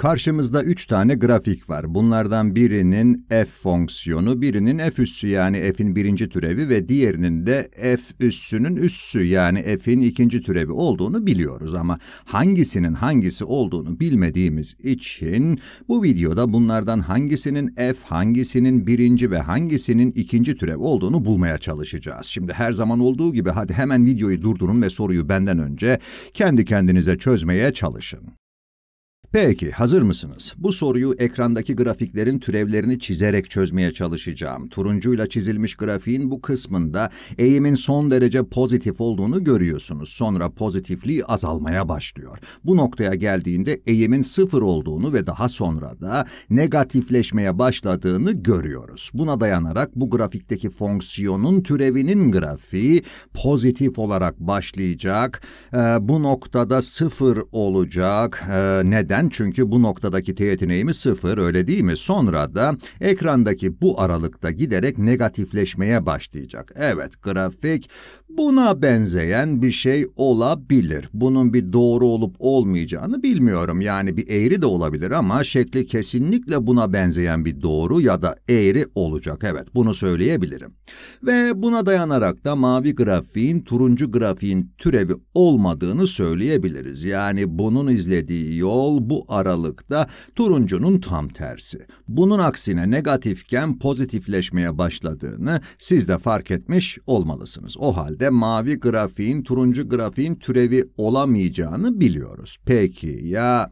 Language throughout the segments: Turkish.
Karşımızda üç tane grafik var. Bunlardan birinin f fonksiyonu, birinin f üssü yani f'in birinci türevi ve diğerinin de f üssünün üssü yani f'in ikinci türevi olduğunu biliyoruz. Ama hangisinin hangisi olduğunu bilmediğimiz için bu videoda bunlardan hangisinin f, hangisinin birinci ve hangisinin ikinci türev olduğunu bulmaya çalışacağız. Şimdi her zaman olduğu gibi hadi hemen videoyu durdurun ve soruyu benden önce kendi kendinize çözmeye çalışın. Peki, hazır mısınız? Bu soruyu ekrandaki grafiklerin türevlerini çizerek çözmeye çalışacağım. Turuncuyla çizilmiş grafiğin bu kısmında eğimin son derece pozitif olduğunu görüyorsunuz. Sonra pozitifliği azalmaya başlıyor. Bu noktaya geldiğinde eğimin sıfır olduğunu ve daha sonra da negatifleşmeye başladığını görüyoruz. Buna dayanarak bu grafikteki fonksiyonun türevinin grafiği pozitif olarak başlayacak. Ee, bu noktada sıfır olacak. Ee, neden? Ben çünkü bu noktadaki T yeteneğimiz sıfır öyle değil mi? Sonra da ekrandaki bu aralıkta giderek negatifleşmeye başlayacak. Evet grafik buna benzeyen bir şey olabilir. Bunun bir doğru olup olmayacağını bilmiyorum. Yani bir eğri de olabilir ama şekli kesinlikle buna benzeyen bir doğru ya da eğri olacak. Evet bunu söyleyebilirim. Ve buna dayanarak da mavi grafiğin turuncu grafiğin türevi olmadığını söyleyebiliriz. Yani bunun izlediği yol bu aralıkta turuncunun tam tersi. Bunun aksine negatifken pozitifleşmeye başladığını siz de fark etmiş olmalısınız. O halde mavi grafiğin turuncu grafiğin türevi olamayacağını biliyoruz. Peki ya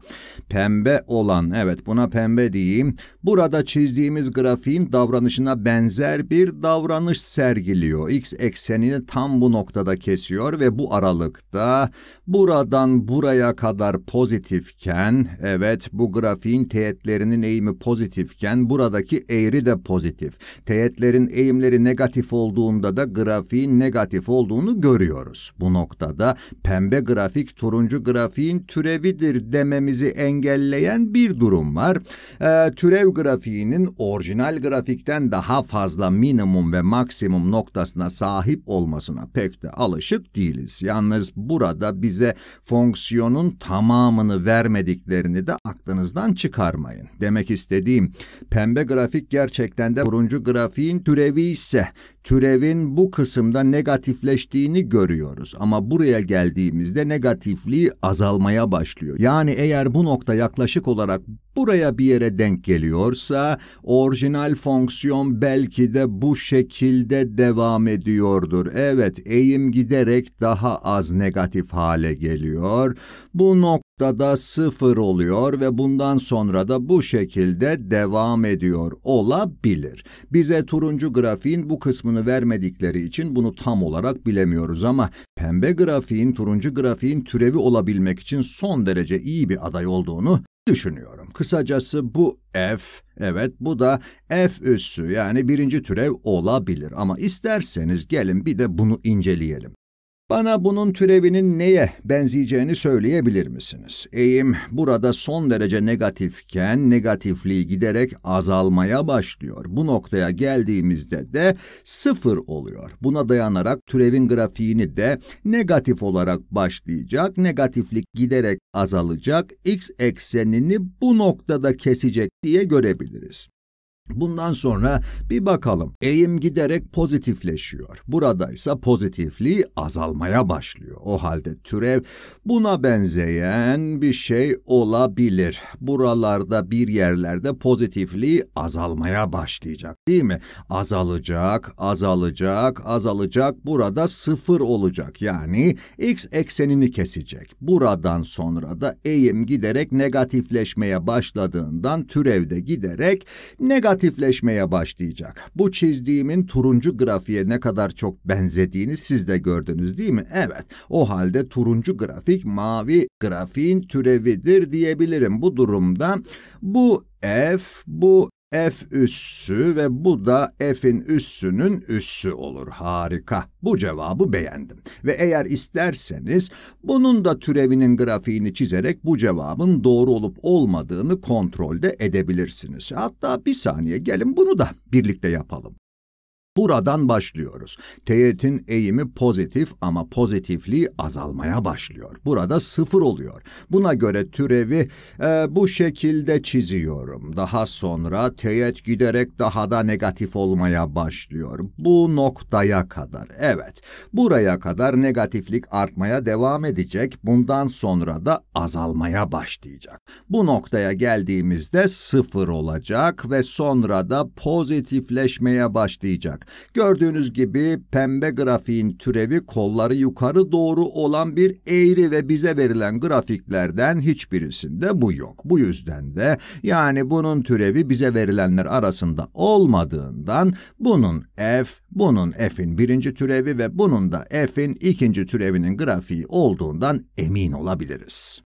pembe olan evet buna pembe diyeyim. Burada çizdiğimiz grafiğin davranışına benzer bir davranış sergiliyor. X eksenini tam bu noktada kesiyor ve bu aralıkta buradan buraya kadar pozitifken evet bu grafiğin teğetlerinin eğimi pozitifken buradaki eğri de pozitif. Teğetlerin eğimleri negatif olduğunda da grafiğin negatif olduğunu görüyoruz. Bu noktada pembe grafik turuncu grafiğin türevidir dememizi engelleyen bir durum var. Ee, türev grafiğinin orijinal grafikten daha fazla minimum ve maksimum noktasına sahip olmasına pek de alışık değiliz. Yalnız burada bize fonksiyonun tamamını vermedikleri görüntülerini de aklınızdan çıkarmayın. Demek istediğim pembe grafik gerçekten de turuncu grafiğin türevi ise türevin bu kısımda negatifleştiğini görüyoruz. Ama buraya geldiğimizde negatifliği azalmaya başlıyor. Yani eğer bu nokta yaklaşık olarak buraya bir yere denk geliyorsa orijinal fonksiyon belki de bu şekilde devam ediyordur. Evet eğim giderek daha az negatif hale geliyor. Bu nokta noktada sıfır oluyor ve bundan sonra da bu şekilde devam ediyor olabilir. Bize turuncu grafiğin bu kısmını vermedikleri için bunu tam olarak bilemiyoruz ama pembe grafiğin turuncu grafiğin türevi olabilmek için son derece iyi bir aday olduğunu düşünüyorum. Kısacası bu f, evet bu da f üssü yani birinci türev olabilir ama isterseniz gelin bir de bunu inceleyelim. Bana bunun türevinin neye benzeyeceğini söyleyebilir misiniz? Eğim burada son derece negatifken negatifliği giderek azalmaya başlıyor. Bu noktaya geldiğimizde de sıfır oluyor. Buna dayanarak türevin grafiğini de negatif olarak başlayacak. Negatiflik giderek azalacak. X eksenini bu noktada kesecek diye görebiliriz. Bundan sonra bir bakalım eğim giderek pozitifleşiyor. Buradaysa pozitifliği azalmaya başlıyor. O halde türev buna benzeyen bir şey olabilir. Buralarda bir yerlerde pozitifliği azalmaya başlayacak değil mi? Azalacak, azalacak, azalacak. Burada sıfır olacak yani x eksenini kesecek. Buradan sonra da eğim giderek negatifleşmeye başladığından türev de giderek negatif negatifleşmeye başlayacak. Bu çizdiğimin turuncu grafiğe ne kadar çok benzediğini siz de gördünüz değil mi? Evet, o halde turuncu grafik mavi grafiğin türevidir diyebilirim. Bu durumda bu F, bu f üssü ve bu da f'in üssünün üssü olur. Harika. Bu cevabı beğendim. Ve eğer isterseniz bunun da türevinin grafiğini çizerek bu cevabın doğru olup olmadığını kontrolde edebilirsiniz. Hatta bir saniye gelin bunu da birlikte yapalım. Buradan başlıyoruz. Teğetin eğimi pozitif ama pozitifliği azalmaya başlıyor. Burada sıfır oluyor. Buna göre türevi e, bu şekilde çiziyorum. Daha sonra teğet giderek daha da negatif olmaya başlıyor. Bu noktaya kadar. Evet, buraya kadar negatiflik artmaya devam edecek. Bundan sonra da azalmaya başlayacak. Bu noktaya geldiğimizde sıfır olacak ve sonra da pozitifleşmeye başlayacak olacak. Gördüğünüz gibi pembe grafiğin türevi kolları yukarı doğru olan bir eğri ve bize verilen grafiklerden hiçbirisinde bu yok. Bu yüzden de yani bunun türevi bize verilenler arasında olmadığından bunun f, bunun f'in birinci türevi ve bunun da f'in ikinci türevinin grafiği olduğundan emin olabiliriz.